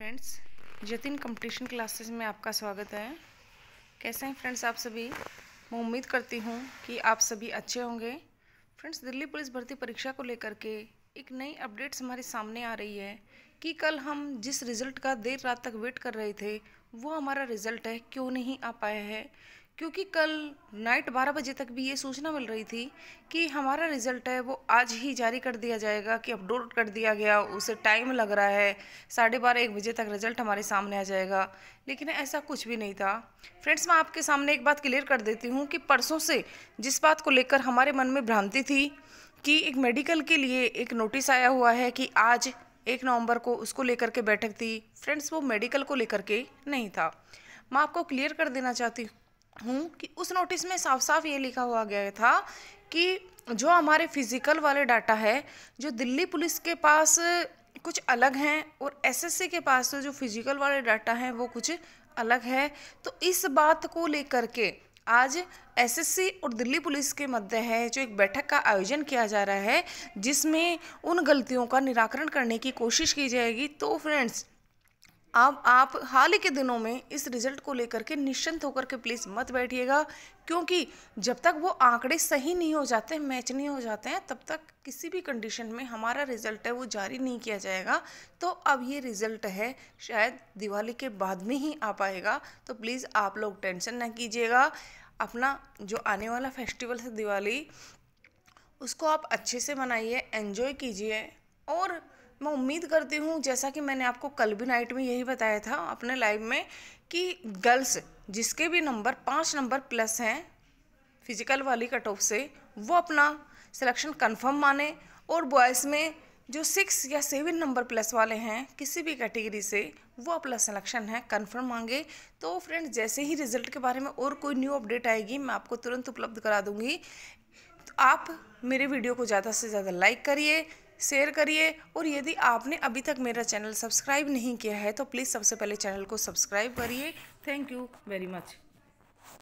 friends Jatin competition classes में आपका स्वागत है कैसे हैं फ्रेंड्स आप सभी मैं उम्मीद करती हूँ कि आप सभी अच्छे होंगे फ्रेंड्स दिल्ली पुलिस भर्ती परीक्षा को लेकर के एक नई अपडेट्स हमारे सामने आ रही है कि कल हम जिस रिज़ल्ट का देर रात तक वेट कर रहे थे वो हमारा रिज़ल्ट है क्यों नहीं आ पाया है क्योंकि कल नाइट 12 बजे तक भी ये सूचना मिल रही थी कि हमारा रिज़ल्ट है वो आज ही जारी कर दिया जाएगा कि अपडोट कर दिया गया उसे टाइम लग रहा है साढ़े बारह एक बजे तक रिज़ल्ट हमारे सामने आ जाएगा लेकिन ऐसा कुछ भी नहीं था फ्रेंड्स मैं आपके सामने एक बात क्लियर कर देती हूँ कि परसों से जिस बात को लेकर हमारे मन में भ्रांति थी कि एक मेडिकल के लिए एक नोटिस आया हुआ है कि आज एक नवंबर को उसको लेकर के बैठक थी फ्रेंड्स वो मेडिकल को लेकर के नहीं था मैं आपको क्लियर कर देना चाहती हूँ हूँ कि उस नोटिस में साफ साफ ये लिखा हुआ गया था कि जो हमारे फिज़िकल वाले डाटा है जो दिल्ली पुलिस के पास कुछ अलग हैं और एसएससी के पास तो जो फिज़िकल वाले डाटा हैं वो कुछ अलग है तो इस बात को लेकर के आज एसएससी और दिल्ली पुलिस के मध्य है जो एक बैठक का आयोजन किया जा रहा है जिसमें उन गलतियों का निराकरण करने की कोशिश की जाएगी तो फ्रेंड्स अब आप हाल ही के दिनों में इस रिजल्ट को लेकर के निश्चिंत होकर के प्लीज़ मत बैठिएगा क्योंकि जब तक वो आंकड़े सही नहीं हो जाते मैच नहीं हो जाते हैं तब तक किसी भी कंडीशन में हमारा रिजल्ट है वो जारी नहीं किया जाएगा तो अब ये रिजल्ट है शायद दिवाली के बाद में ही आ पाएगा तो प्लीज़ आप लोग टेंशन ना कीजिएगा अपना जो आने वाला फेस्टिवल है दिवाली उसको आप अच्छे से मनाइए एन्जॉय कीजिए और मैं उम्मीद करती हूँ जैसा कि मैंने आपको कल भी नाइट में यही बताया था अपने लाइव में कि गर्ल्स जिसके भी नंबर पाँच नंबर प्लस हैं फिजिकल वाली कट ऑफ से वो अपना सिलेक्शन कंफर्म माने और बॉयज़ में जो सिक्स या सेवन नंबर प्लस वाले हैं किसी भी कैटेगरी से वो अपना सिलेक्शन है कंफर्म मांगे तो फ्रेंड्स जैसे ही रिजल्ट के बारे में और कोई न्यू अपडेट आएगी मैं आपको तुरंत उपलब्ध करा दूंगी तो आप मेरे वीडियो को ज़्यादा से ज़्यादा लाइक करिए शेयर करिए और यदि आपने अभी तक मेरा चैनल सब्सक्राइब नहीं किया है तो प्लीज़ सबसे पहले चैनल को सब्सक्राइब करिए थैंक यू वेरी मच